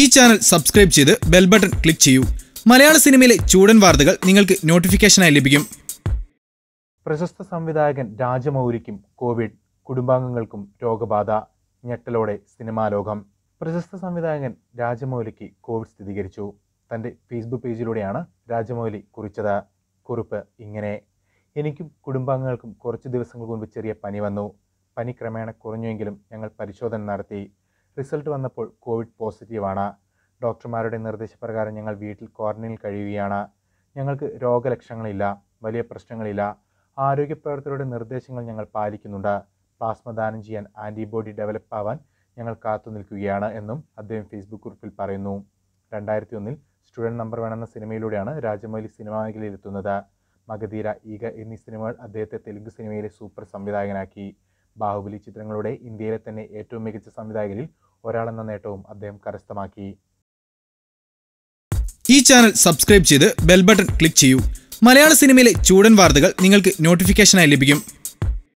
ഈ channel subscribe ചെയ്ത് bell button click ചെയ്യൂ മലയാള സിനിമയിലെ ചൂടൻ വാർത്തകൾ നിങ്ങൾക്ക് നോട്ടിഫിക്കേഷനായി ലഭിക്കും പ്രശസ്ത സംവിധായകൻ രാജമൗരിക്കും കോവിഡ് കുടുംബാംഗങ്ങൾക്കും രോഗബാധ ഞെട്ടലോടെ സിനിമാ ലോകം പ്രശസ്ത സംവിധായകൻ രാജമൗലിക്ക് കോവിഡ് സ്ഥിരീകരിച്ചു തൻ്റെ ഫേസ്ബുക്ക് പേജിലൂടെയാണ് രാജമൗലി കുറിച്ചത് കുറിപ്പ് ഇങ്ങനെ എനിക്കും കുടുംബാംഗങ്ങൾക്കും കുറച്ച് ദിവസങ്ങൾക്ക് മുൻപ് ചെറിയ പനി വന്നു പനി ക്രമേണ കുറഞ്ഞുവെങ്കിലും ഞങ്ങൾ പരിശോധന നടത്തി റിസൾട്ട് വന്നപ്പോൾ കോവിഡ് പോസിറ്റീവാണ് ഡോക്ടർമാരുടെ നിർദ്ദേശപ്രകാരം ഞങ്ങൾ വീട്ടിൽ ക്വാറന്റൈനിൽ കഴിയുകയാണ് ഞങ്ങൾക്ക് രോഗലക്ഷണങ്ങളില്ല വലിയ പ്രശ്നങ്ങളില്ല ആരോഗ്യപ്രവർത്തകരുടെ നിർദ്ദേശങ്ങൾ ഞങ്ങൾ പാലിക്കുന്നുണ്ട് പ്ലാസ്മ ദാനം ചെയ്യാൻ ആൻറ്റിബോഡി ഡെവലപ്പ് ആവാൻ ഞങ്ങൾ കാത്തു നിൽക്കുകയാണ് എന്നും അദ്ദേഹം ഫേസ്ബുക്ക് കുറിപ്പിൽ പറയുന്നു രണ്ടായിരത്തി ഒന്നിൽ സ്റ്റുഡൻറ്റ് നമ്പർ വൺ എന്ന സിനിമയിലൂടെയാണ് രാജമൗലി സിനിമാ മേഖലയിലെത്തുന്നത് മഗധീര ഈഗ എന്നീ സിനിമകൾ അദ്ദേഹത്തെ തെലുങ്ക് സിനിമയിലെ സൂപ്പർ സംവിധായകനാക്കി ബാഹുബലി ചിത്രങ്ങളുടെ ഇന്ത്യയിലെ തന്നെ ഏറ്റവും മികച്ച സംവിധായകരിൽ ഒരാളെന്ന നേട്ടവും അദ്ദേഹം കരസ്ഥമാക്കി ഈ ചാനൽ സബ്സ്ക്രൈബ് ചെയ്ത് ബെൽ ബട്ടൺ ക്ലിക്ക് ചെയ്യൂ മലയാള സിനിമയിലെ ചൂടൻ വാർത്തകൾ നിങ്ങൾക്ക് നോട്ടിഫിക്കേഷനായി ലഭിക്കും